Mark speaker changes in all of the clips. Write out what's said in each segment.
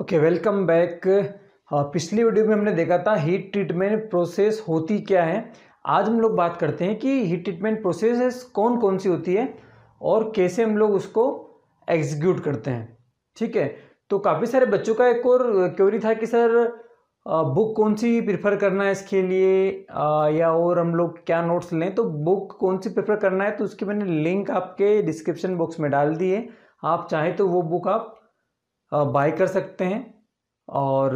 Speaker 1: Okay welcome back पिछली video में हमने देखा था हीट ट्रीटमेंट प्रोसेस होती क्या है आज हम लोग बात करते हैं कि हीट ट्रीटमेंट प्रोसेस कौन कौन सी होती है और कैसे हम लोग उसको एग्जीक्यूट करते हैं ठीक है तो काफ़ी सारे बच्चों का एक और क्योरी था कि सर बुक कौन सी प्रिफर करना है इसके लिए या और हम लोग क्या नोट्स लें तो बुक कौन सी प्रिफर करना है तो उसकी मैंने लिंक आपके डिस्क्रिप्शन बॉक्स में डाल दी है आप चाहें तो वो बुक आप बाय कर सकते हैं और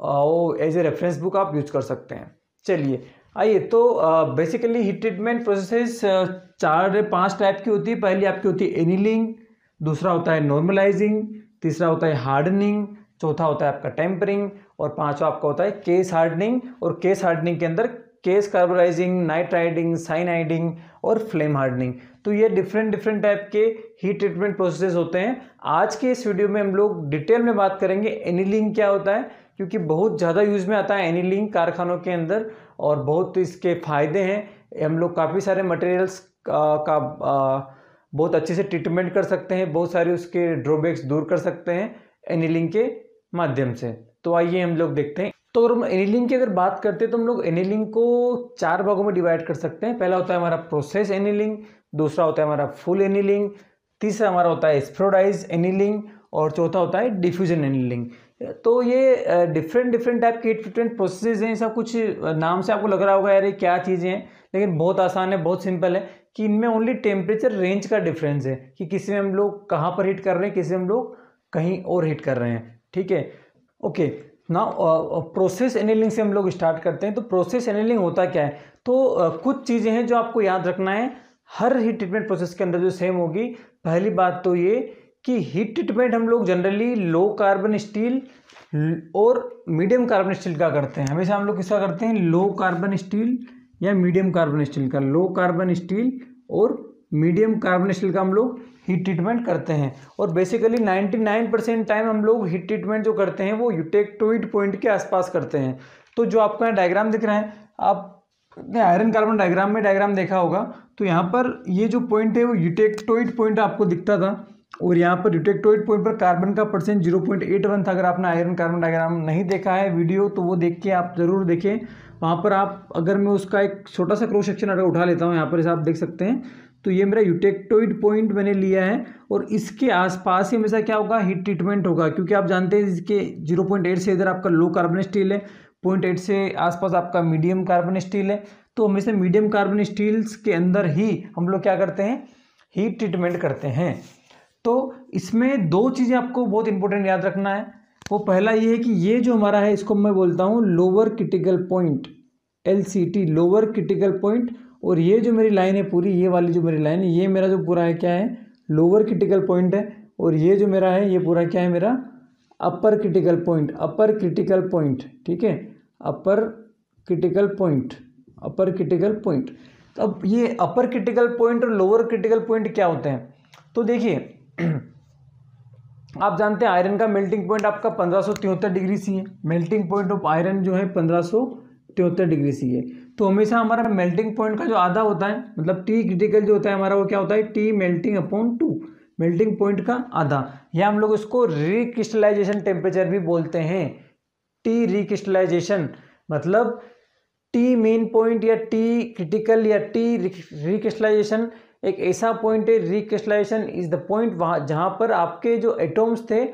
Speaker 1: वो एज ए रेफरेंस बुक आप यूज कर सकते हैं चलिए आइए तो बेसिकली हीट ट्रीटमेंट प्रोसेस चार पांच टाइप की होती है पहली आपकी होती है एनिलिंग दूसरा होता है नॉर्मलाइजिंग तीसरा होता है हार्डनिंग चौथा होता है आपका टेम्परिंग और पांचवा आपका होता है केस हार्डनिंग और केस हार्डनिंग के अंदर case carburizing riding cyan cyaniding और फ्लेम हार्डनिंग तो ये डिफरेंट डिफरेंट टाइप के हीट ट्रीटमेंट प्रोसेस होते हैं आज के इस वीडियो में हम लोग डिटेल में बात करेंगे एनीलिंग क्या होता है क्योंकि बहुत ज़्यादा यूज़ में आता है एनीलिंग कारखानों के अंदर और बहुत इसके फ़ायदे हैं हम लोग काफ़ी सारे मटेरियल्स का, का आ, बहुत अच्छे से ट्रीटमेंट कर सकते हैं बहुत सारे उसके ड्रॉबैक्स दूर कर सकते हैं एनीलिंग के माध्यम से तो आइए हम लोग देखते हैं तो अगर हम एनीलिंग की अगर बात करते हैं तो हम लोग एनीलिंग को चार भागों में डिवाइड कर सकते हैं पहला होता है हमारा प्रोसेस एनीलिंग दूसरा होता है हमारा फुल एनिलिंग तीसरा हमारा होता है स्प्रोडाइज एनीलिंग और चौथा होता है डिफ्यूजन एनिलिंग तो ये डिफरेंट डिफरेंट टाइप के डिफरेंट प्रोसेसेज हैं सब कुछ नाम से आपको लग रहा होगा यार ये क्या चीज़ें हैं लेकिन बहुत आसान है बहुत सिंपल है कि इनमें ओनली टेम्परेचर रेंज का डिफरेंस है कि किसी में हम लोग कहाँ पर हीट कर रहे हैं किसी में हम लोग कहीं और हीट कर रहे हैं ठीक है ओके ना प्रोसेस एनेलिंग से हम लोग स्टार्ट करते हैं तो प्रोसेस एनेलिंग होता क्या है तो कुछ चीज़ें हैं जो आपको याद रखना है हर ही ट्रीटमेंट प्रोसेस के अंदर जो सेम होगी पहली बात तो ये कि हीट ट्रीटमेंट हम लोग जनरली लो कार्बन स्टील और मीडियम कार्बन स्टील का करते हैं हमेशा हम लोग किसका करते हैं लो कार्बन स्टील या मीडियम कार्बन स्टील का लो कार्बन स्टील और मीडियम कार्बन स्टील का हम लोग हीट ट्रीटमेंट करते हैं और बेसिकली 99 परसेंट टाइम हम लोग हीट ट्रीटमेंट जो करते हैं वो यूटेक्टोइट पॉइंट के आसपास करते हैं तो जो आपको यहाँ डायग्राम दिख रहा है आप ने आयरन कार्बन डायग्राम में डायग्राम देखा होगा तो यहाँ पर ये जो पॉइंट है वो टोइट पॉइंट आपको दिखता था और यहाँ पर यूटेक्टोइट पॉइंट पर कार्बन का percent zero point eight one था अगर आपने आयरन कार्बन डायग्राम नहीं देखा है वीडियो तो वो देख के आप ज़रूर देखें वहाँ पर आप अगर मैं उसका एक छोटा सा क्रॉस सेक्शन अगर उठा लेता हूँ यहाँ पर आप देख सकते हैं तो ये मेरा यूटेक्टोइड पॉइंट मैंने लिया है और इसके आसपास ही हमेशा क्या होगा हीट ट्रीटमेंट होगा क्योंकि आप जानते हैं इसके जीरो पॉइंट एट से इधर आपका लो कार्बन स्टील है पॉइंट एट से आसपास आपका मीडियम कार्बन स्टील है तो हमेशा मीडियम कार्बन स्टील्स के अंदर ही हम लोग क्या करते हैं हीट ट्रीटमेंट करते हैं तो इसमें दो चीज़ें आपको बहुत इंपॉर्टेंट याद रखना है वो पहला ये है कि ये जो हमारा है इसको मैं बोलता हूँ lower critical point L lower critical point और ये जो मेरी लाइन है पूरी ये वाली जो मेरी लाइन है ये मेरा जो पूरा है क्या है लोअर क्रिटिकल पॉइंट है और ये जो मेरा है ये पूरा क्या है मेरा upper critical point upper critical point ठीक है upper critical point upper critical point अब ये अपर क्रिटिकल पॉइंट और लोअर क्रिटिकल पॉइंट क्या होते हैं तो देखिए आप जानते हैं आयरन का मेल्टिंग पॉइंट आपका पंद्रह सौ तिहत्तर डिग्री सी है मेल्टिंग पॉइंट ऑफ आयरन जो है पंद्रह सौ तिहत्तर डिग्री सी है तो हमेशा हमारा मेल्टिंग पॉइंट का जो आधा होता है मतलब टी क्रिटिकल जो होता है हमारा वो क्या होता है T melting upon two melting point का आधा या हम लोग इसको रिक्रिस्टलाइजेशन टेम्परेचर भी बोलते हैं टी रिक्रिस्टलाइजेशन मतलब टी मेन पॉइंट या टी क्रिटिकल या टी रिक्रिस्टलाइजेशन एक ऐसा पॉइंट है रिक्रिस्टलाइजेशन इज द पॉइंट वहाँ जहाँ पर आपके जो एटोम्स थे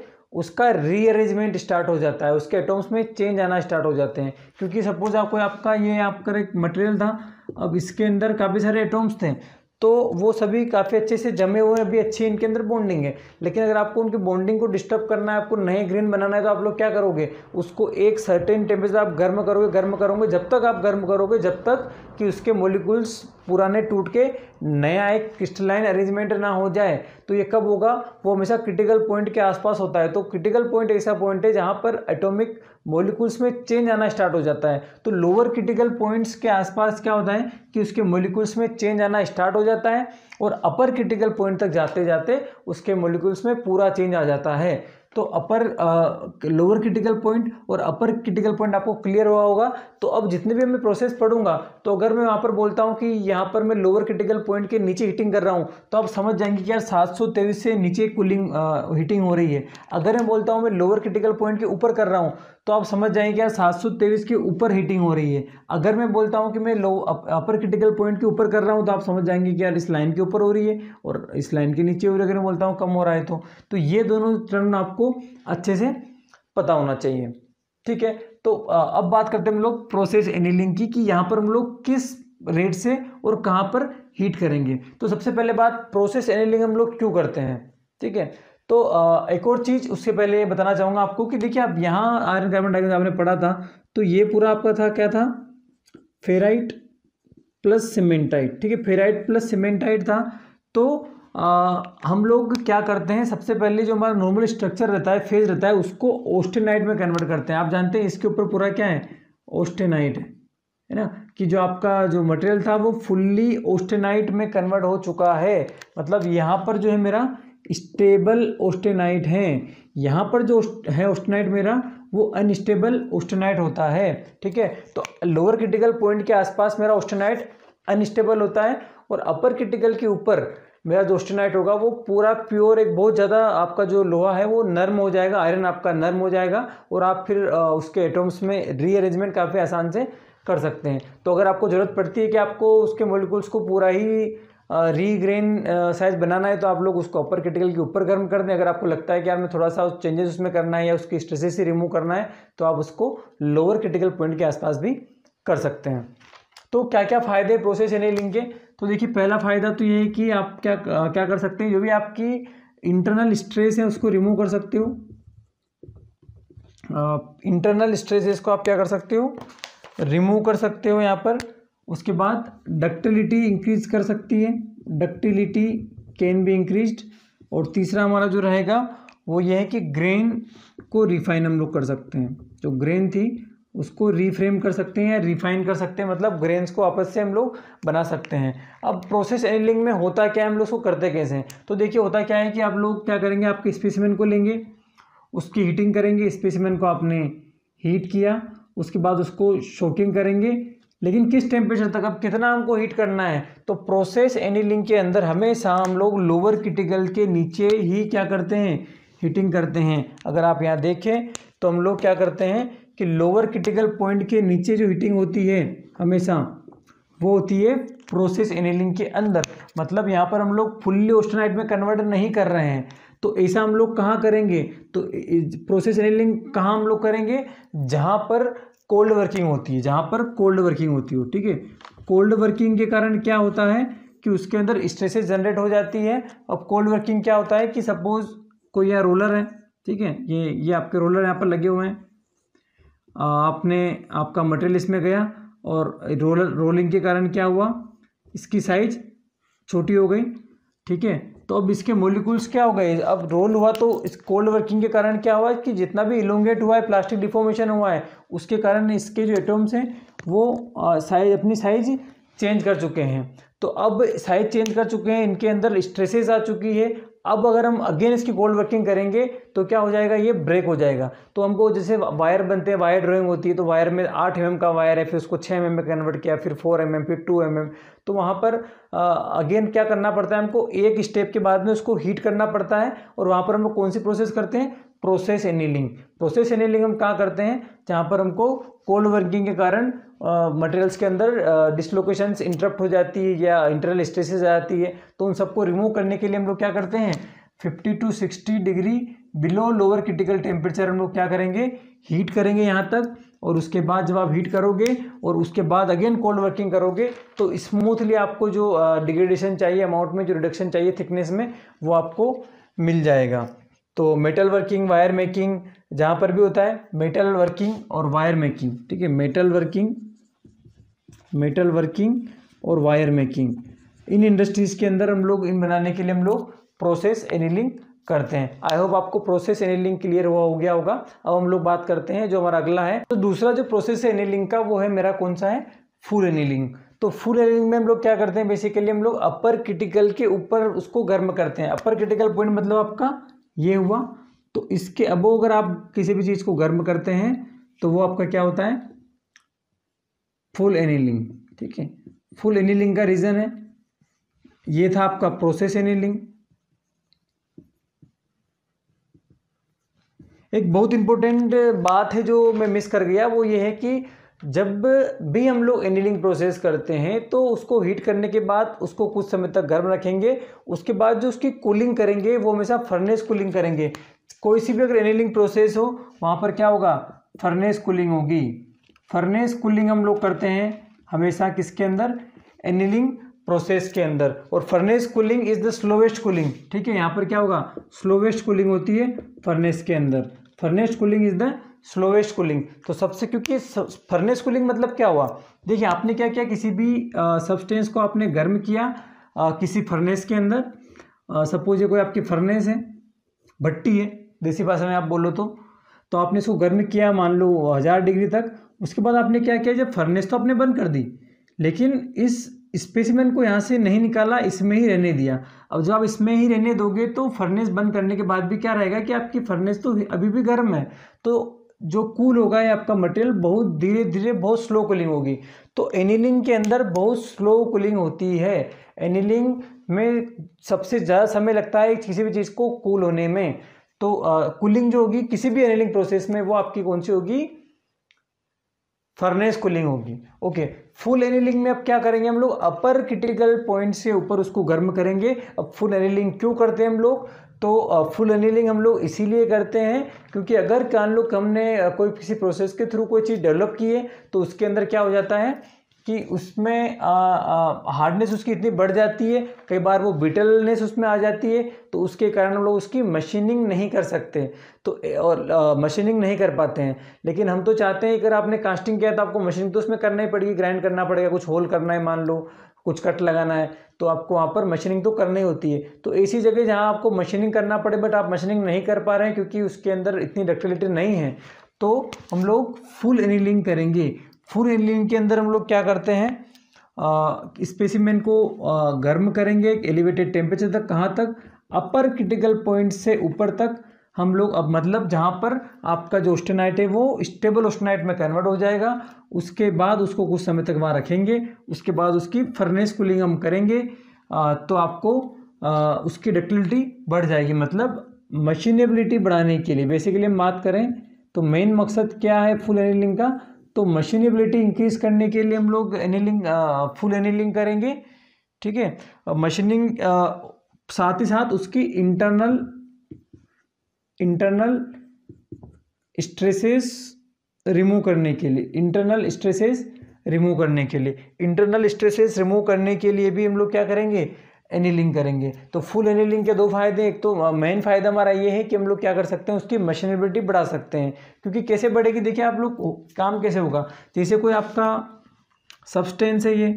Speaker 1: उसका रीअरेंजमेंट स्टार्ट हो जाता है उसके एटम्स में चेंज आना स्टार्ट हो जाते हैं क्योंकि सपोज आपको आपका ये आपका एक मटेरियल था अब इसके अंदर काफ़ी सारे एटम्स थे तो वो सभी काफ़ी अच्छे से जमे हुए हैं अभी अच्छी इनके अंदर बॉन्डिंग है लेकिन अगर आपको उनकी बॉन्डिंग को डिस्टर्ब करना है आपको नए ग्रीन बनाना है तो आप लोग क्या करोगे उसको एक सर्टेन टेम्परेचर आप गर्म करोगे गर्म करोगे जब तक आप गर्म करोगे जब तक कि उसके मोलिकुल्स पुराने टूट के नया एक क्रिस्टलाइन अरेंजमेंट ना हो जाए तो ये कब होगा वो हमेशा क्रिटिकल पॉइंट के आसपास होता है तो क्रिटिकल पॉइंट ऐसा पॉइंट है जहाँ पर एटॉमिक मॉलिक्यूल्स में चेंज आना स्टार्ट हो जाता है तो लोअर क्रिटिकल पॉइंट्स के आसपास क्या होता है कि उसके मॉलिक्यूल्स में चेंज आना स्टार्ट हो जाता है और अपर क्रिटिकल पॉइंट तक जाते जाते उसके मोलिकुल्स में पूरा चेंज आ जाता है तो अपर लोअर क्रिटिकल पॉइंट और अपर क्रिटिकल पॉइंट आपको क्लियर हुआ होगा तो अब जितने भी मैं प्रोसेस पढ़ूंगा तो अगर मैं वहाँ पर बोलता हूँ कि यहाँ पर मैं लोअर क्रिटिकल पॉइंट के नीचे हीटिंग कर रहा हूँ तो आप समझ जाएंगे कि यार सात सौ तेईस से नीचे कूलिंग हीटिंग हो रही है अगर मैं बोलता हूँ मैं लोअर क्रिटिकल पॉइंट के ऊपर कर रहा हूँ तो आप समझ जाएंगे यार सात के ऊपर हीटिंग हो रही है अगर मैं बोलता हूँ कि मैं low up, upper critical point के ऊपर कर रहा हूँ तो आप समझ जाएंगे कि यार इस लाइन के ऊपर हो रही है और इस लाइन के नीचे हो रही है अगर मैं बोलता हूँ कम हो रहा है तो, तो ये दोनों टर्म आपको अच्छे से पता होना चाहिए ठीक है तो अब बात करते हैं हम लोग प्रोसेस एनिलिंग की कि यहाँ पर हम लोग किस रेट से और कहाँ पर हीट करेंगे तो सबसे पहले बात प्रोसेस एनिलिंग हम लोग क्यों करते हैं ठीक है तो एक और चीज़ उससे पहले बताना चाहूँगा आपको कि देखिए आप यहाँ आयरन कार्बन डाइऑक्साइड आपने पढ़ा था तो ये पूरा आपका था क्या था फेराइट प्लस सीमेंटाइट ठीक है फेराइट प्लस सीमेंटाइट था तो आ, हम लोग क्या करते हैं सबसे पहले जो हमारा नॉर्मल स्ट्रक्चर रहता है फेज रहता है उसको ओस्टेनाइट में कन्वर्ट करते हैं आप जानते हैं इसके ऊपर पूरा क्या है ओस्टेनाइट है है ना कि जो आपका जो मटेरियल था वो फुल्ली ओस्टेनाइट में कन्वर्ट हो चुका है मतलब यहाँ पर जो है मेरा स्टेबल ओस्टेनाइट हैं यहाँ पर जो है ओस्टेनाइट मेरा वो अनस्टेबल ओस्टेनाइट होता है ठीक है तो लोअर क्रिटिकल पॉइंट के आसपास मेरा ओस्टेनाइट अनस्टेबल होता है और अपर क्रिटिकल के ऊपर मेरा जो ओस्टेनाइट होगा वो पूरा प्योर एक बहुत ज़्यादा आपका जो लोहा है वो नर्म हो जाएगा आयरन आपका नर्म हो जाएगा और आप फिर उसके एटम्स में रीअरेंजमेंट काफ़ी आसान से कर सकते हैं तो अगर आपको ज़रूरत पड़ती है कि आपको उसके मोलिकुल्स को पूरा ही रीग्रेन साइज बनाना है तो आप लोग उसको अपर क्रिटिकल के ऊपर गर्म कर दें अगर आपको लगता है कि यार मैं थोड़ा सा चेंजेस उसमें करना है या उसकी स्ट्रेसेस से रिमूव करना है तो आप उसको लोअर क्रिटिकल पॉइंट के आसपास भी कर सकते हैं तो क्या क्या फ़ायदे प्रोसेस एनेलिंग लिंक के तो देखिए पहला फ़ायदा तो ये है कि आप क्या क्या कर सकते हैं जो भी आपकी इंटरनल स्ट्रेस है उसको रिमूव कर सकते हो इंटरनल स्ट्रेस को आप क्या कर सकते हो रिमूव कर सकते हो यहाँ पर उसके बाद डक्टिलिटी इंक्रीज कर सकती है डक्टिलिटी कैन बी इंक्रीज और तीसरा हमारा जो रहेगा वो ये है कि ग्रेन को रिफाइन हम लोग कर सकते हैं जो ग्रेन थी उसको रीफ्रेम कर सकते हैं या रिफाइन कर सकते हैं मतलब ग्रेन्स को आपस से हम लोग बना सकते हैं अब प्रोसेस एनिलिंग में होता क्या है हम लोग उसको करते कैसे हैं तो देखिए होता क्या है कि आप लोग क्या करेंगे आपके स्पेसमैन को लेंगे उसकी हीटिंग करेंगे स्पेसमैन को आपने हीट किया उसके बाद उसको शोकिंग करेंगे लेकिन किस टेम्परेचर तक अब कितना हमको हीट करना है तो प्रोसेस एनीलिंग के अंदर हमेशा हम लोग लोअर क्रिटिकल के नीचे ही क्या करते हैं हीटिंग करते हैं अगर आप यहाँ देखें तो हम लोग क्या करते हैं कि लोअर क्रिटिकल पॉइंट के नीचे जो हीटिंग होती है हमेशा वो होती है प्रोसेस एनीलिंग के अंदर मतलब यहाँ पर हम लोग फुल्ली ओस्टोनाइट में कन्वर्ट नहीं कर रहे हैं तो ऐसा हम लोग कहाँ करेंगे तो प्रोसेस एनीलिंग कहाँ हम लोग करेंगे जहाँ पर कोल्ड वर्किंग होती है जहाँ पर कोल्ड वर्किंग होती हो ठीक है कोल्ड वर्किंग के कारण क्या होता है कि उसके अंदर स्ट्रेसेस जनरेट हो जाती है अब कोल्ड वर्किंग क्या होता है कि सपोज कोई यह रोलर है ठीक है ये ये आपके रोलर यहाँ पर लगे हुए हैं आपने आपका मटेरियल इसमें गया और रोलर रोलिंग के कारण क्या हुआ इसकी साइज छोटी हो गई ठीक है तो अब इसके मोलिकुल्स क्या हो गए अब रोल हुआ तो इस कोल्ड वर्किंग के कारण क्या हुआ कि जितना भी इलोंगेट हुआ है प्लास्टिक डिफॉर्मेशन हुआ है उसके कारण इसके जो एटम्स हैं वो साइज अपनी साइज चेंज कर चुके हैं तो अब साइज चेंज कर चुके हैं इनके अंदर स्ट्रेसेस आ चुकी है अब अगर हम अगेन इसकी कोल्ड वर्किंग करेंगे तो क्या हो जाएगा ये ब्रेक हो जाएगा तो हमको जैसे वायर बनते हैं वायर ड्राइंग होती है तो वायर में आठ एम mm का वायर है फिर उसको छः एम mm में कन्वर्ट किया फिर फोर एम mm, फिर टू एम mm। तो वहाँ पर अगेन क्या करना पड़ता है हमको एक स्टेप के बाद में उसको हीट करना पड़ता है और वहाँ पर हम लोग कौन सी प्रोसेस करते हैं प्रोसेस एनीलिंग प्रोसेस एनीलिंग हम कहाँ करते हैं जहाँ पर हमको कोल्ड वर्किंग के कारण मटेरियल्स uh, के अंदर डिसलोकेशंस uh, इंटरप्ट हो जाती है या इंटरनल स्ट्रेसेस आ जाती है तो उन सबको रिमूव करने के लिए हम लोग क्या करते हैं 50 to 60 degree below lower critical temperature हम लोग क्या करेंगे हीट करेंगे यहाँ तक और उसके बाद जब आप हीट करोगे और उसके बाद अगेन कोल्ड वर्किंग करोगे तो स्मूथली आपको जो डिग्रेडेशन चाहिए अमाउंट में जो रिडक्शन चाहिए थिकनेस में वो आपको मिल जाएगा तो मेटल वर्किंग वायर मेकिंग जहां पर भी होता है मेटल वर्किंग और वायर मेकिंग ठीक है मेटल वर्किंग मेटल वर्किंग और वायर मेकिंग इन इंडस्ट्रीज़ के अंदर हम लोग इन बनाने के लिए हम लोग प्रोसेस एनिलिंग करते हैं आई होप आपको प्रोसेस एनिलिंग क्लियर हुआ हो गया होगा अब हम लोग बात करते हैं जो हमारा अगला है तो दूसरा जो प्रोसेस है एनिलिंग का वो है मेरा कौन सा है फुल एनिलिंग तो फूल एनिलिंग में हम लोग क्या करते हैं बेसिकली हम लोग अपर क्रिटिकल के ऊपर उसको गर्म करते हैं अपर क्रिटिकल पॉइंट मतलब आपका ये हुआ तो इसके अबो अगर आप किसी भी चीज़ को गर्म करते हैं तो वो आपका क्या होता है फुल एनीलिंग ठीक है फुल एनीलिंग का रीज़न है ये था आपका प्रोसेस एनीलिंग एक बहुत इंपॉर्टेंट बात है जो मैं मिस कर गया वो ये है कि जब भी हम लोग एनीलिंग प्रोसेस करते हैं तो उसको हीट करने के बाद उसको कुछ समय तक गर्म रखेंगे उसके बाद जो उसकी कूलिंग करेंगे वो हमेशा फर्नेस कूलिंग करेंगे कोई सी भी अगर एनीलिंग प्रोसेस हो वहाँ पर क्या होगा फर्नेस कूलिंग होगी फर्नेस कूलिंग हम लोग करते हैं हमेशा किसके अंदर एनीलिंग प्रोसेस के अंदर और furnace cooling is the slowest cooling ठीक है यहाँ पर क्या होगा स्लोवेस्ट कूलिंग होती है फर्नेस के अंदर furnace cooling is the slowest cooling तो सबसे क्योंकि फर्नेस कूलिंग मतलब क्या हुआ देखिए आपने क्या किया किसी भी सब्सटेंस को आपने गर्म किया आ, किसी फर्नेस के अंदर सपोज ये कोई आपकी फर्नेस है भट्टी है देसी भाषा में आप बोलो तो तो आपने इसको गर्म किया मान लो हज़ार डिग्री तक उसके बाद आपने क्या किया जब फर्नेस तो आपने बंद कर दी लेकिन इस स्पेसिमेन को यहाँ से नहीं निकाला इसमें ही रहने दिया अब जब आप इसमें ही रहने दोगे तो फर्नेस बंद करने के बाद भी क्या रहेगा कि आपकी फर्नेस तो अभी भी गर्म है तो जो कूल होगा या आपका मटेरियल बहुत धीरे धीरे बहुत स्लो कूलिंग होगी तो एनिलिंग के अंदर बहुत स्लो कूलिंग होती है एनिलिंग में सबसे ज़्यादा समय लगता है किसी भी चीज़ को कूल होने में तो कूलिंग जो होगी किसी भी एनिलिंग प्रोसेस में वो आपकी कौन सी होगी फर्नेस कूलिंग होगी ओके फुल एनिलिंग में अब क्या करेंगे हम लोग अपर क्रिटिकल पॉइंट से ऊपर उसको गर्म करेंगे अब फुल एनिलिंग क्यों करते हैं हम लोग तो फुल अनिलिंग हम लोग इसीलिए करते हैं क्योंकि अगर कान लोग हमने कोई किसी प्रोसेस के थ्रू कोई चीज़ डेवलप की है तो उसके अंदर क्या हो जाता है कि उसमें हार्डनेस उसकी इतनी बढ़ जाती है कई बार वो बिटलनेस उसमें आ जाती है तो उसके कारण हम लोग उसकी मशीनिंग नहीं कर सकते तो और आ, मशीनिंग नहीं कर पाते हैं लेकिन हम तो चाहते हैं अगर आपने कास्टिंग किया तो आपको मशीनिंग तो उसमें करना ही पड़ेगी ग्राइंड करना पड़ेगा कुछ होल करना है मान लो कुछ कट लगाना है तो आपको वहाँ पर मशीनिंग तो करनी होती है तो ऐसी जगह जहाँ आपको मशीनिंग करना पड़े बट आप मशीनिंग नहीं कर पा रहे हैं क्योंकि उसके अंदर इतनी डक्टिलिटी नहीं है तो हम लोग फुल एनीलिंग करेंगे फुल एनीलिंग के अंदर हम लोग क्या करते हैं स्पेसिमेन को गर्म करेंगे एलिवेटेड टेम्परेचर तक कहाँ तक अपर क्रिटिकल पॉइंट से ऊपर तक हम लोग अब मतलब जहाँ पर आपका जो ऑस्टेनाइट है वो स्टेबल ऑस्टेनाइट में कन्वर्ट हो जाएगा उसके बाद उसको कुछ समय तक वहाँ रखेंगे उसके बाद उसकी फर्नेस कूलिंग हम करेंगे आ, तो आपको आ, उसकी डक्टिलिटी बढ़ जाएगी मतलब मशीनेबिलिटी बढ़ाने के लिए बेसिकली हम बात करें तो मेन मकसद क्या है फुल एनिलिंग का तो मशीनेबिलिटी इंक्रीज करने के लिए हम लोग एनिलिंग फुल एनिलिंग करेंगे ठीक है मशीनिंग साथ ही साथ उसकी इंटरनल इंटरनल स्ट्रेसेस रिमूव करने के लिए इंटरनल स्ट्रेसेस रिमूव करने के लिए इंटरनल स्ट्रेसेस रिमूव करने के लिए भी हम लोग क्या करेंगे एनीलिंग करेंगे तो फुल एनीलिंग के दो फायदे एक तो मेन फायदा हमारा ये है कि हम लोग क्या कर सकते हैं उसकी मशीनबिलिटी बढ़ा सकते हैं क्योंकि कैसे बढ़ेगी देखिए आप लोग काम कैसे होगा जैसे कोई आपका सब्सटेंस है ये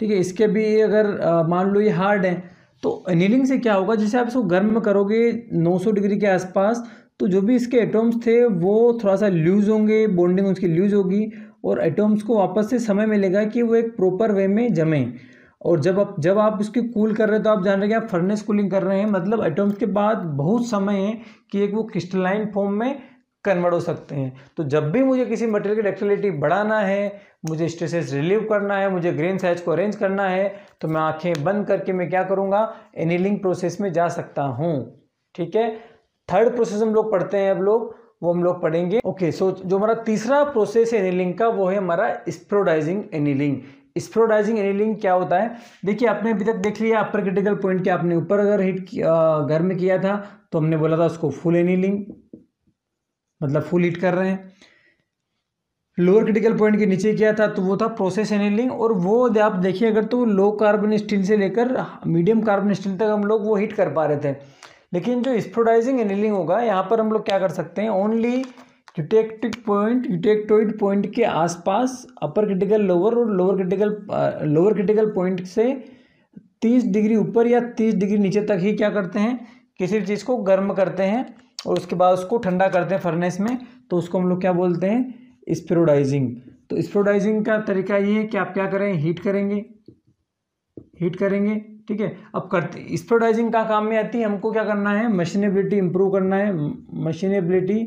Speaker 1: ठीक है इसके भी अगर मान लो ये हार्ड है तो एनीलिंग से क्या होगा जैसे आप इसको गर्म करोगे 900 डिग्री के आसपास तो जो भी इसके एटम्स थे वो थोड़ा सा लूज़ होंगे बॉन्डिंग उसकी लूज़ होगी और एटम्स को वापस से समय मिलेगा कि वो एक प्रॉपर वे में जमें और जब आप जब आप उसकी कूल कर रहे हो तो आप जान रहे हैं कि आप फर्नेस कूलिंग कर रहे हैं मतलब एटम्स के बाद बहुत समय है कि एक वो क्रिस्टलाइन फॉर्म में कन्वर्ट हो सकते हैं तो जब भी मुझे किसी मटेरियल की डक्टिलिटी बढ़ाना है मुझे स्ट्रेसेस रिलीव करना है मुझे ग्रेन साइज को अरेंज करना है तो मैं आंखें बंद करके मैं क्या करूँगा एनीलिंग प्रोसेस में जा सकता हूँ ठीक है थर्ड प्रोसेस हम लोग पढ़ते हैं अब लोग वो हम लोग पढ़ेंगे ओके सो जो हमारा तीसरा प्रोसेस है एनिलिंग का वो है हमारा स्प्रोडाइजिंग एनिलिंग स्प्रोडाइजिंग एनिलिंग क्या होता है देखिए आपने अभी तक देख लिया अपर क्रिटिकल पॉइंट के आपने ऊपर अगर हिट घर में किया था तो हमने बोला था उसको फुल एनिलिंग मतलब फुल हीट कर रहे हैं लोअर क्रिटिकल पॉइंट के नीचे क्या था तो वो था प्रोसेस एनेलिंग और वो आप देखिए अगर तो लो कार्बन स्टील से लेकर मीडियम कार्बन स्टील तक हम लोग वो हीट कर पा रहे थे लेकिन जो स्प्रोडाइजिंग एनेलिंग होगा यहाँ पर हम लोग क्या कर सकते हैं only eutectic point eutectoid point के आसपास अपर क्रिटिकल लोअर और lower critical lower critical point से तीस डिग्री ऊपर या तीस डिग्री नीचे तक ही क्या करते हैं किसी चीज़ को गर्म करते हैं और उसके बाद उसको ठंडा करते हैं फर्नेस में तो उसको हम लोग क्या बोलते हैं स्प्रोडाइजिंग तो स्प्रोडाइजिंग का तरीका ये है कि आप क्या करें हीट करेंगे हीट करेंगे ठीक है अब करते स्प्रोडाइजिंग का काम में आती है हमको क्या करना है मशीनेबिलिटी इम्प्रूव करना है मशीनेबिलिटी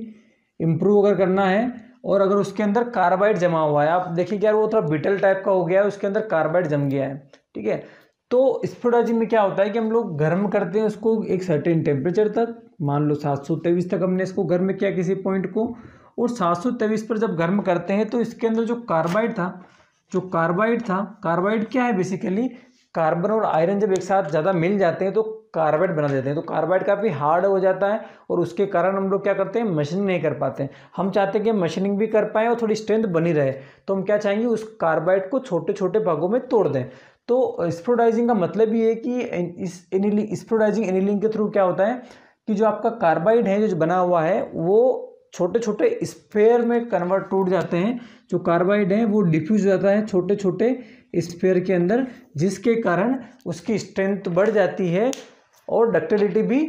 Speaker 1: इम्प्रूव अगर करना है और अगर उसके अंदर कार्बाइड जमा हुआ है आप देखिए क्या वो थोड़ा बिटल टाइप का हो गया है उसके अंदर कार्बाइड जम गया है ठीक है तो स्प्रोडाइजिंग में क्या होता है कि हम लोग गर्म करते हैं उसको एक सर्टेन टेम्परेचर तक मान लो सात सौ तेईस तक हमने इसको गर्म किया किसी पॉइंट को और सात सौ तेईस पर जब गर्म करते हैं तो इसके अंदर जो कार्बाइड था जो कार्बाइड था कार्बाइड क्या है बेसिकली कार्बन और आयरन जब एक साथ ज़्यादा मिल जाते हैं तो कार्बाइड बना देते हैं तो कार्बाइड काफ़ी हार्ड हो जाता है और उसके कारण हम लोग क्या करते हैं मशीनिंग नहीं कर पाते हैं हम चाहते हैं कि मशीनिंग भी कर पाएँ और थोड़ी स्ट्रेंथ बनी रहे तो हम क्या चाहेंगे उस कार्बाइड को छोटे छोटे भागों में तोड़ दें तो स्प्रोडाइजिंग का मतलब ये है कि इस एनिलिंग स्प्रोडाइजिंग एनिलिंग के थ्रू क्या होता है कि जो आपका कार्बाइड है जो बना हुआ है वो छोटे छोटे स्पेयर में कन्वर्ट टूट जाते हैं जो कार्बाइड है वो डिफ्यूज हो जाता है छोटे छोटे स्पेयर के अंदर जिसके कारण उसकी स्ट्रेंथ बढ़ जाती है और डक्टिलिटी भी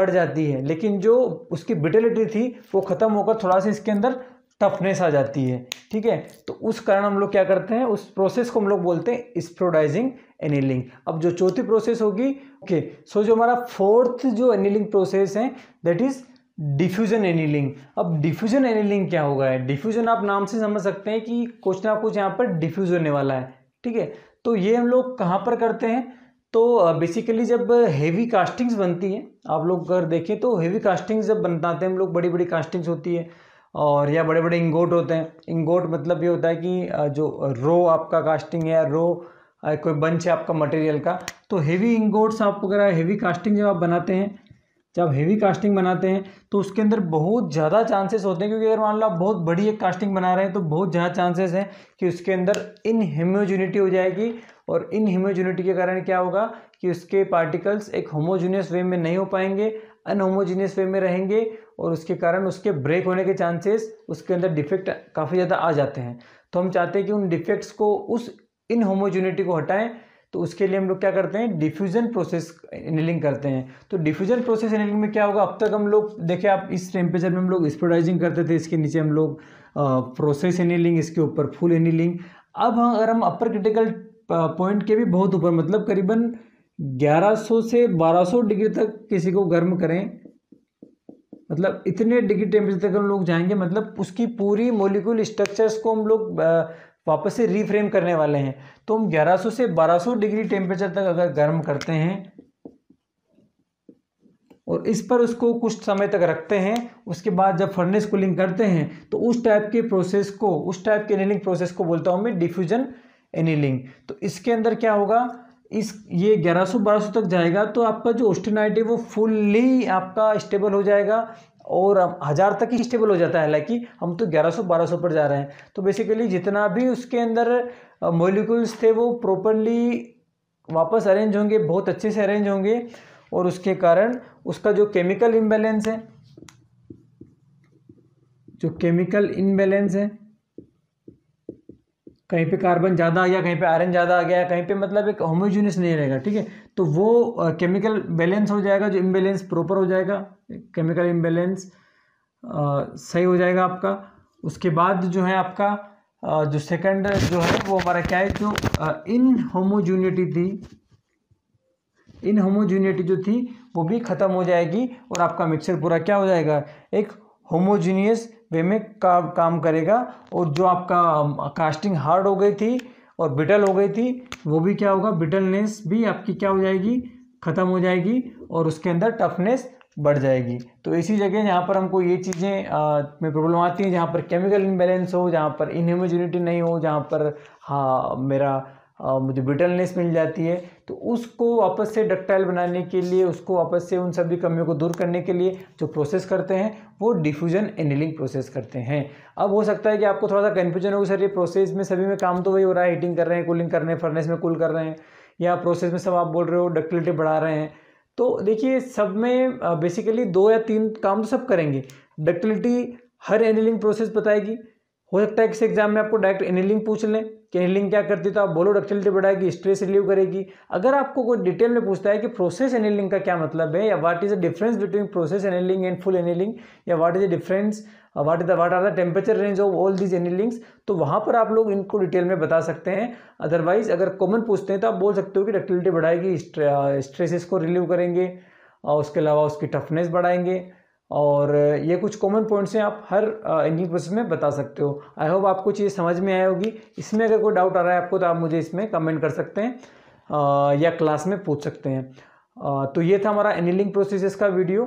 Speaker 1: बढ़ जाती है लेकिन जो उसकी बिटेलिटी थी वो ख़त्म होकर थोड़ा सा इसके अंदर टफनेस आ जाती है ठीक है तो उस कारण हम लोग क्या करते हैं उस प्रोसेस को हम लोग बोलते हैं स्प्रोडाइजिंग एनिलिंग अब जो चौथी प्रोसेस होगी ओके सो जो हमारा फोर्थ जो एनिलिंग प्रोसेस है दैट इज़ डिफ्यूजन एनीलिंग अब डिफ्यूजन एनिलिंग क्या होगा डिफ्यूजन आप नाम से समझ सकते हैं कि कुछ ना कुछ यहाँ पर डिफ्यूज होने वाला है ठीक है तो ये हम लोग कहाँ पर करते हैं तो बेसिकली जब हेवी कास्टिंग्स बनती हैं आप लोग अगर देखें तो हेवी कास्टिंग्स जब बनाते हैं हम लोग बड़ी बड़ी कास्टिंग्स होती है और या बड़े बड़े इंगोट होते हैं इंगोट मतलब ये होता है कि जो रो आपका कास्टिंग है या रो कोई बंच है आपका मटेरियल का तो हेवी इंगोट्स आप वगैरह हेवी कास्टिंग जब आप बनाते हैं जब हेवी कास्टिंग बनाते हैं तो उसके अंदर बहुत ज़्यादा चांसेस होते हैं क्योंकि अगर मान लो आप बहुत बड़ी एक कास्टिंग बना रहे हैं तो बहुत ज़्यादा चांसेस हैं कि उसके अंदर इनहेमोजेनिटी हो जाएगी और इन हीमोजेनिटी के कारण क्या होगा कि उसके पार्टिकल्स एक होमोजूनियस वे में नहीं हो पाएंगे अनहोमोजीनियस वे में रहेंगे और उसके कारण उसके ब्रेक होने के चांसेस उसके अंदर डिफेक्ट काफ़ी ज़्यादा आ जाते हैं तो हम चाहते हैं कि उन डिफेक्ट्स को उस इन होमोजूनिटी को हटाएं तो उसके लिए हम लोग क्या करते हैं डिफ्यूजन प्रोसेस एनिलिंग करते हैं तो डिफ्यूजन प्रोसेस एनिलिंग में क्या होगा अब तक हम लोग देखिए आप इस टेम्परेचर में हम लोग स्पोडाइजिंग करते थे इसके नीचे हम लोग प्रोसेस इनलिंग इसके ऊपर फुल इनलिंग अब हाँ, अगर हम अपर क्रिटिकल पॉइंट के भी बहुत ऊपर मतलब करीबन 1100 से 1200 डिग्री तक किसी को गर्म करें मतलब इतने डिग्री टेम्परेचर तक हम लोग जाएंगे मतलब उसकी पूरी मोलिकुल स्ट्रक्चर्स को हम लोग वापस से रीफ्रेम करने वाले हैं तो हम 1100 से 1200 डिग्री टेम्परेचर तक अगर गर्म करते हैं और इस पर उसको कुछ समय तक रखते हैं उसके बाद जब फर्नेस कूलिंग करते हैं तो उस टाइप के प्रोसेस को उस टाइप के एनिलिंग प्रोसेस को बोलता हूँ मैं डिफ्यूजन एनिलिंग तो इसके अंदर क्या होगा इस ये 1100 सौ तक जाएगा तो आपका जो ओस्टेनाइट है वो फुल्ली आपका स्टेबल हो जाएगा और हज़ार तक ही स्टेबल हो जाता है हालांकि हम तो 1100-1200 पर जा रहे हैं तो बेसिकली जितना भी उसके अंदर मोलिकुल्स थे वो प्रॉपरली वापस अरेंज होंगे बहुत अच्छे से अरेंज होंगे और उसके कारण उसका जो केमिकल इम्बेलेंस है जो केमिकल इम्बेलेंस है कहीं पे कार्बन ज़्यादा आ गया कहीं पे आयरन ज़्यादा आ गया कहीं पे मतलब एक होमोजीनियस नहीं रहेगा ठीक है तो वो केमिकल बैलेंस हो जाएगा जो इम्बेलेंस प्रॉपर हो जाएगा केमिकल इम्बेलेंस सही हो जाएगा आपका उसके बाद जो है आपका आ, जो सेकंड जो है वो हमारा क्या है जो इन होमोजूनिटी थी इन होमोजूनिटी जो थी वो भी ख़त्म हो जाएगी और आपका मिक्सर पूरा क्या हो जाएगा एक होमोजीनियस वे में का, काम करेगा और जो आपका कास्टिंग हार्ड हो गई थी और बिटल हो गई थी वो भी क्या होगा बिटलनेस भी आपकी क्या हो जाएगी ख़त्म हो जाएगी और उसके अंदर टफनेस बढ़ जाएगी तो इसी जगह जहाँ पर हमको ये चीज़ें में प्रॉब्लम आती हैं जहाँ पर केमिकल इम्बेलेंस हो जहाँ पर इनह्यूमिजिनिटी नहीं हो जहाँ पर हाँ मेरा मुझे ब्रिटलनेस मिल जाती है तो उसको वापस से डक्टाइल बनाने के लिए उसको वापस से उन सभी कमियों को दूर करने के लिए जो प्रोसेस करते हैं वो डिफ्यूजन एनिलिंग प्रोसेस करते हैं अब हो सकता है कि आपको थोड़ा सा कन्फ्यूजन होगा सर ये प्रोसेस में सभी में काम तो वही हो रहा है हीटिंग कर रहे हैं कूलिंग कर रहे हैं फर्नेस में कूल कर रहे हैं या प्रोसेस में सब आप बोल रहे हो डक्टिलिटी बढ़ा रहे हैं तो देखिए सब में बेसिकली दो या तीन काम तो सब करेंगे डक्टिलिटी हर एनिलिंग प्रोसेस बताएगी हो सकता है किसी एग्जाम में आपको डायरेक्ट एनिलिंग पूछ लें कि एनिलिंग क्या करती है तो आप बोलो डक्टिलिटी बढ़ाएगी स्ट्रेस रिलीव करेगी अगर आपको कोई डिटेल में पूछता है कि प्रोसेस एनिलिंग का क्या मतलब है या what is the difference between process annealing and full annealing या what is the difference what is the what are the temperature range of all these annealings तो वहाँ पर आप लोग इनको डिटेल में बता सकते हैं अदरवाइज अगर कॉमन पूछते हैं तो आप बोल सकते हो कि डक्टिलिटी बढ़ाएगी स्ट्रेसेस uh, को रिलीव करेंगे और उसके अलावा उसकी टफनेस बढ़ाएंगे और ये कुछ कॉमन पॉइंट्स हैं आप हर इंग्लिश प्रोसेस में बता सकते हो आई होप आपको चीज़ समझ में आई होगी इसमें अगर कोई डाउट आ रहा है आपको तो आप मुझे इसमें कमेंट कर सकते हैं या क्लास में पूछ सकते हैं तो ये था हमारा एनिलिंग प्रोसेस का वीडियो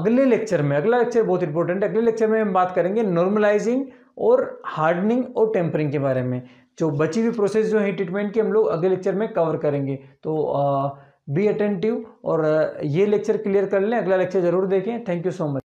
Speaker 1: अगले लेक्चर में अगला लेक्चर बहुत इंपॉर्टेंट है अगले लेक्चर में हम बात करेंगे नॉर्मलाइजिंग और हार्डनिंग और टेम्परिंग के बारे में जो बची हुई प्रोसेस जो है ट्रीटमेंट की हम लोग अगले लेक्चर में कवर करेंगे तो बी अटेंटिव और ये लेक्चर क्लियर कर लें अगला लेक्चर ज़रूर देखें थैंक यू सो मच